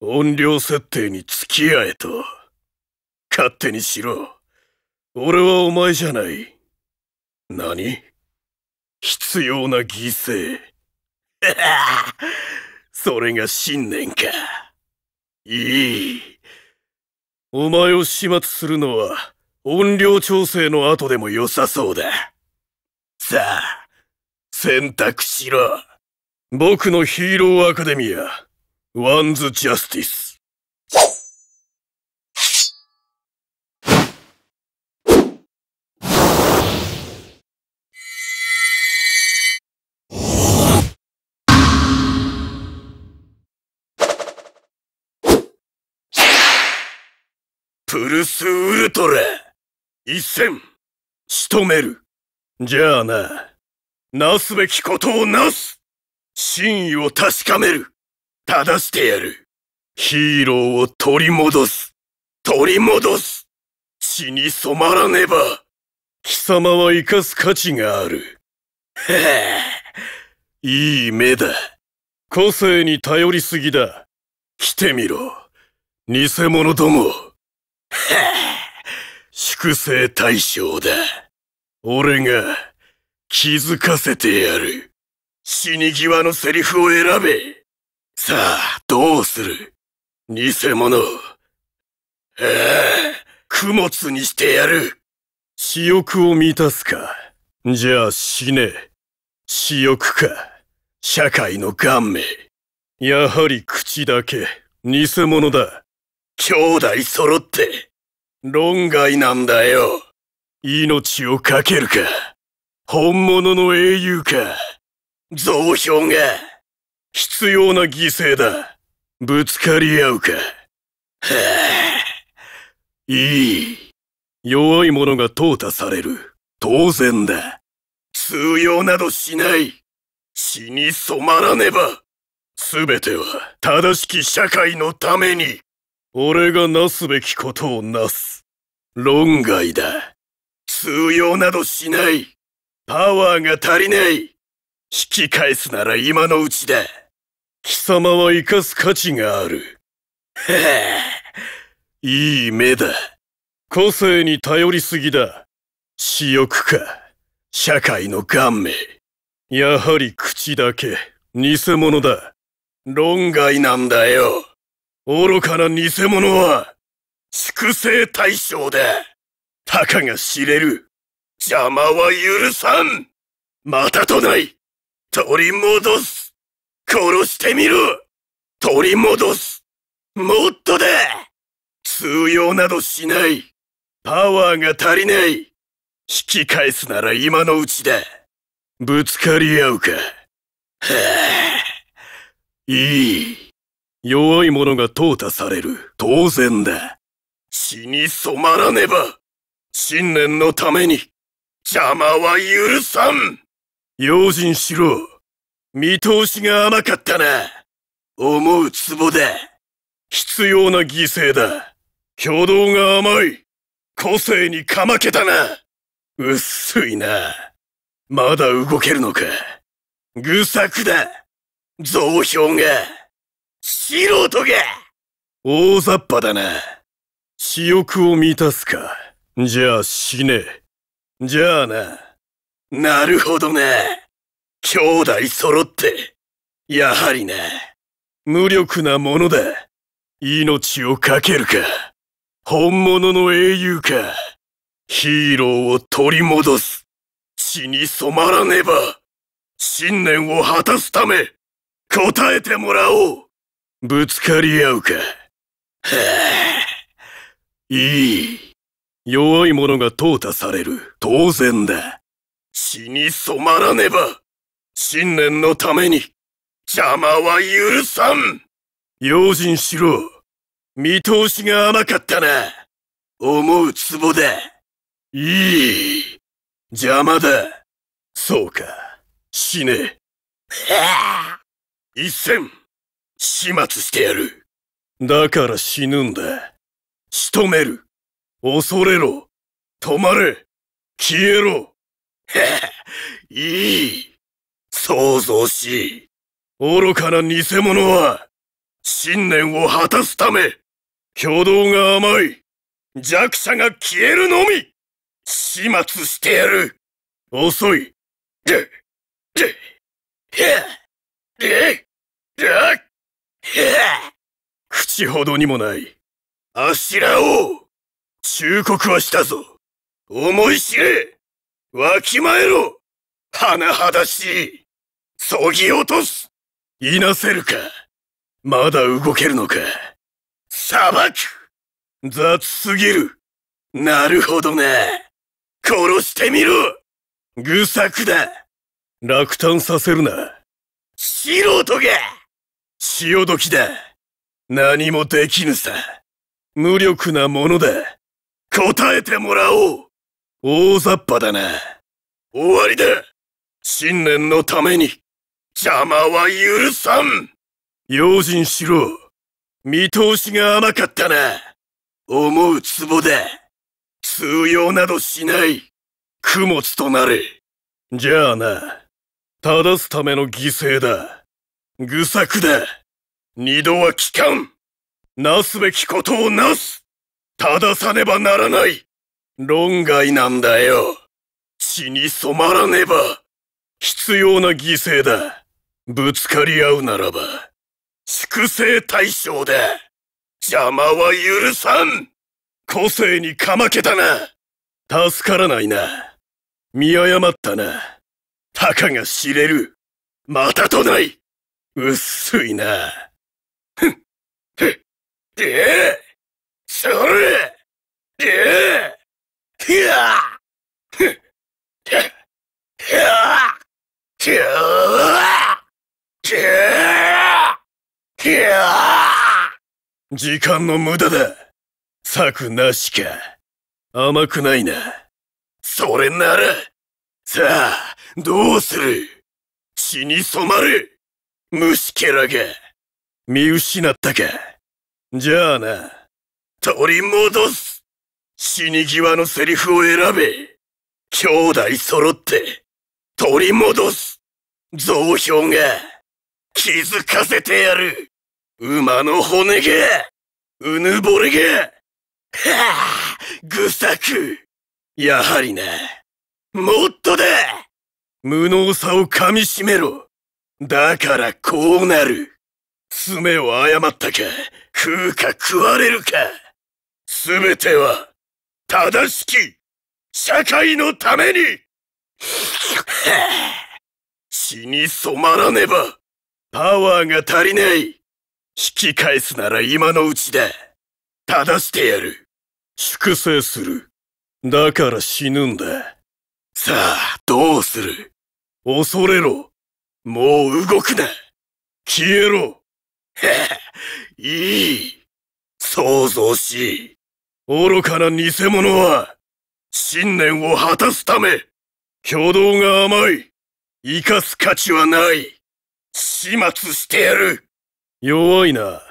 音量設定に付き合えと。勝手にしろ。俺はお前じゃない。何必要な犠牲。それが信念か。いい。お前を始末するのは音量調整の後でも良さそうだ。さあ、選択しろ。僕のヒーローアカデミア。ワンズ・ジャスティス。プルス・ウルトラ一戦仕留めるじゃあな、なすべきことをなす真意を確かめる正してやる。ヒーローを取り戻す。取り戻す。血に染まらねば。貴様は生かす価値がある。へえ、いい目だ。個性に頼りすぎだ。来てみろ。偽物ども。へえ、粛清対象だ。俺が気づかせてやる。死に際のセリフを選べ。さあ、どうする偽物。えあ、供物にしてやる。私欲を満たすか。じゃあ死ね。私欲か。社会の顔面。やはり口だけ。偽物だ。兄弟揃って。論外なんだよ。命を懸けるか。本物の英雄か。増票が。必要な犠牲だ。ぶつかり合うか。はあ、いい。弱い者が淘汰される。当然だ。通用などしない。血に染まらねば。すべては正しき社会のために。俺がなすべきことをなす。論外だ。通用などしない。パワーが足りない。引き返すなら今のうちだ。貴様は生かす価値がある。へへ。いい目だ。個性に頼りすぎだ。私欲か。社会の顔面。やはり口だけ。偽物だ。論外なんだよ。愚かな偽物は、粛清対象だ。たかが知れる。邪魔は許さん。またとない。取り戻す。殺してみる取り戻すもっとだ通用などしないパワーが足りない引き返すなら今のうちだぶつかり合うかはあいい弱い者が淘汰される当然だ血に染まらねば信念のために邪魔は許さん用心しろ見通しが甘かったな。思うツボだ。必要な犠牲だ。挙動が甘い。個性にかまけたな。薄いな。まだ動けるのか。愚策だ。増票が。素人が。大雑把だな。私欲を満たすか。じゃあ死ね。じゃあな。なるほどね。兄弟揃って、やはりな、無力なものだ。命を懸けるか、本物の英雄か、ヒーローを取り戻す。血に染まらねば、信念を果たすため、答えてもらおう。ぶつかり合うか。はあ、いい。弱い者が淘汰される。当然だ。血に染まらねば。信念のために邪魔は許さん用心しろ見通しが甘かったな思うツボだいい邪魔だそうか死ねは一戦始末してやるだから死ぬんだ仕留める恐れろ止まれ消えろはいい騒々しい。愚かな偽物は、信念を果たすため、挙動が甘い、弱者が消えるのみ、始末してやる。遅い。で、で、へで、で、へ口ほどにもない。あしらおう忠告はしたぞ思い知れわきまえろ甚だしいそぎ落とすいなせるかまだ動けるのか裁く雑すぎるなるほどな。殺してみろ愚策だ落胆させるな。素人が潮時だ何もできぬさ。無力なものだ答えてもらおう大雑把だな。終わりだ信念のために邪魔は許さん用心しろ見通しが甘かったな思うツボだ通用などしない供物となれじゃあな正すための犠牲だ愚策だ二度は帰還なすべきことをなす正さねばならない論外なんだよ血に染まらねば必要な犠牲だぶつかり合うならば、粛清対象だ邪魔は許さん個性にかまけたな助からないな。見誤ったな。たかが知れる。またとない薄いな。ふっ、ふっ、でそれでひゃふっ、ふっ、ふっ、ふっ、時間の無駄だ。策なしか。甘くないな。それなら、さあ、どうする血に染まる虫けらが、見失ったか。じゃあな、取り戻す死に際のセリフを選べ兄弟揃って、取り戻す増票が、気づかせてやる馬の骨が、うぬぼれが、はあ、愚策。やはりな、もっとだ無能さを噛みしめろ。だからこうなる。爪を誤ったか、食うか食われるか。すべては、正しき、社会のために血に染まらねば、パワーが足りない。引き返すなら今のうちだ。正してやる。粛清する。だから死ぬんだ。さあ、どうする恐れろ。もう動くな。消えろ。へいい。想像しい。愚かな偽物は、信念を果たすため、挙動が甘い。生かす価値はない。始末してやる。弱いな。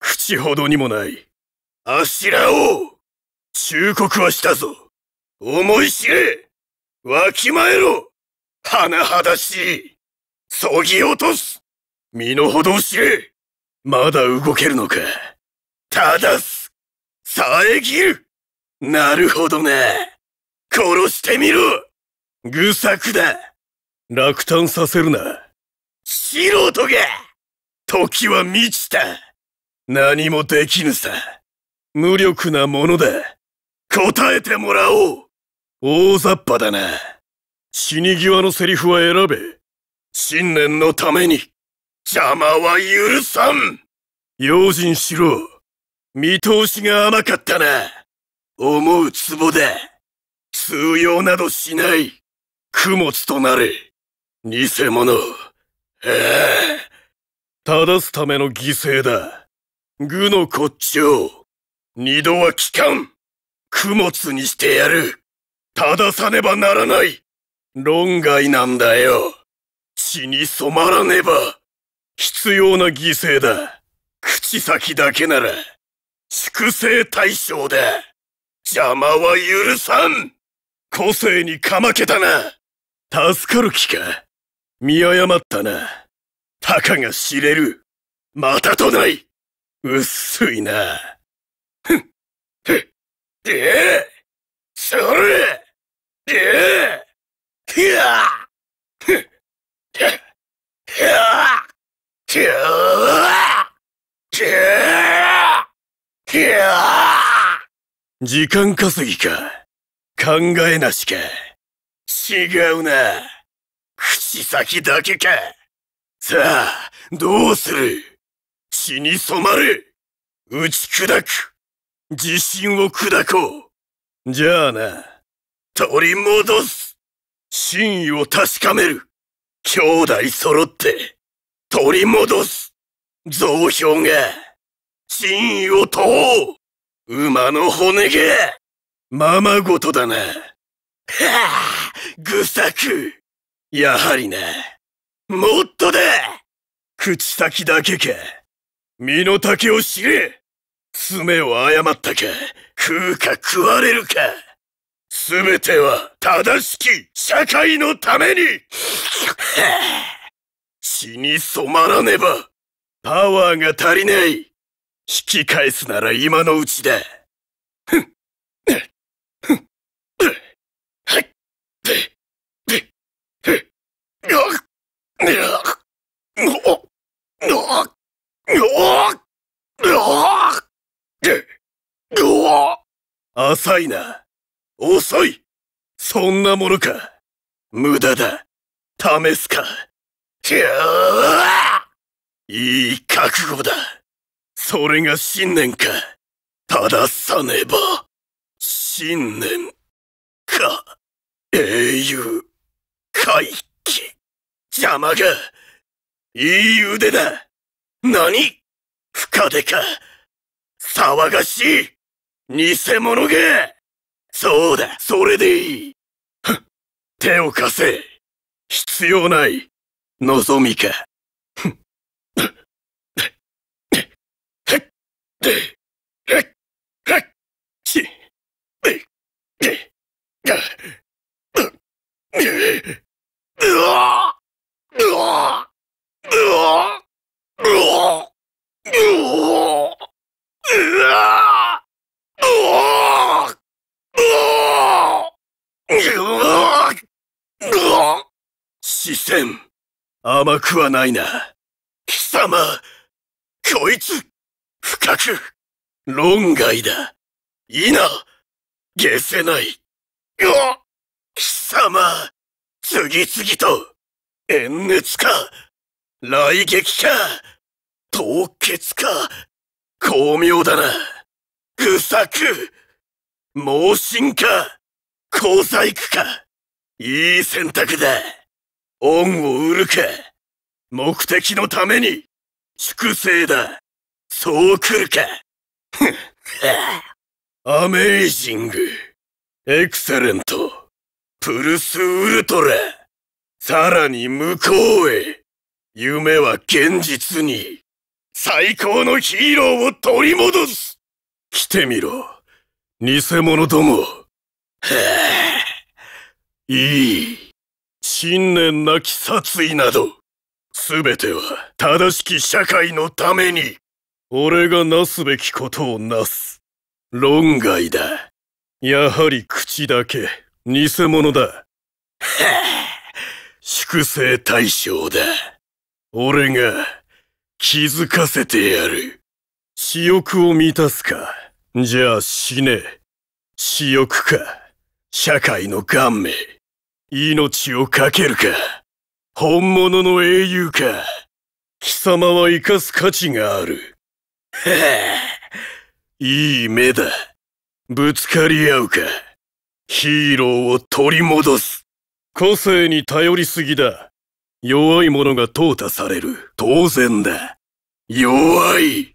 口ほどにもない。あしらを忠告はしたぞ。思い知れわきまえろ甚だしいそぎ落とす身の程を知れまだ動けるのかただす遮るなるほどな。殺してみろ愚策だ落胆させるな素人が時は満ちた何もできぬさ無力なものだ答えてもらおう大雑把だな死に際のセリフは選べ信念のために邪魔は許さん用心しろ見通しが甘かったな思うツボだ通用などしない供物となれ偽物ええ正すための犠牲だ愚の骨頂二度は帰還供物にしてやる正さねばならない論外なんだよ血に染まらねば必要な犠牲だ口先だけなら粛清対象だ邪魔は許さん個性にかまけたな助かる気か見誤ったな。たかが知れる。またとない薄いな。ふっ、ふっ、ええそれええひゃふっ、て。ゃひゃひゃひゃひゃ時間稼ぎか。考えなしか。違うな。口先だけか。さあ、どうする血に染まれ打ち砕く自信を砕こうじゃあな。取り戻す真意を確かめる兄弟揃って取り戻す増票が真意を問おう馬の骨がままごとだな。はあ、愚策。やはりな。もっとだ口先だけか。身の丈を知れ爪を誤ったか、食うか食われるか。すべては正しき社会のために血に染まらねば、パワーが足りない。引き返すなら今のうちだ。ふん。浅いな。遅いそんなものか。無駄だ。試すか。いい覚悟だ。それが信念か。正さねば。信念か英雄回帰邪魔かいい腕だ何深手か騒がしい偽物がそうだそれでいい手を貸せ必要ない望みかっ視 線甘くはないな貴様こいつ深く論外だいいな消せない貴様、次々と、炎熱か、雷撃か、凍結か、巧妙だな。愚策、盲信か、小細工か。いい選択だ。恩を売るか、目的のために、粛清だ。そう来るか。アメイジング。エクセレントプルスウルトラさらに向こうへ夢は現実に最高のヒーローを取り戻す来てみろ偽物どもへえいい信念なき殺意などすべては正しき社会のために俺がなすべきことをなす論外だやはり口だけ偽物だは 粛清対象だ俺が気づかせてやる私欲を満たすかじゃあ死ね私欲か社会の顔面命を懸けるか本物の英雄か貴様は生かす価値があるはあ いい目だぶつかり合うか。ヒーローを取り戻す。個性に頼りすぎだ。弱い者が淘汰される。当然だ。弱い。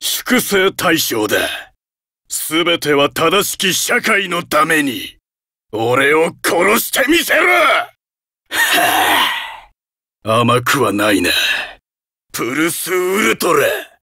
粛清対象だ。すべては正しき社会のために、俺を殺してみせるはぁ、あ、甘くはないな。プルスウルトラ。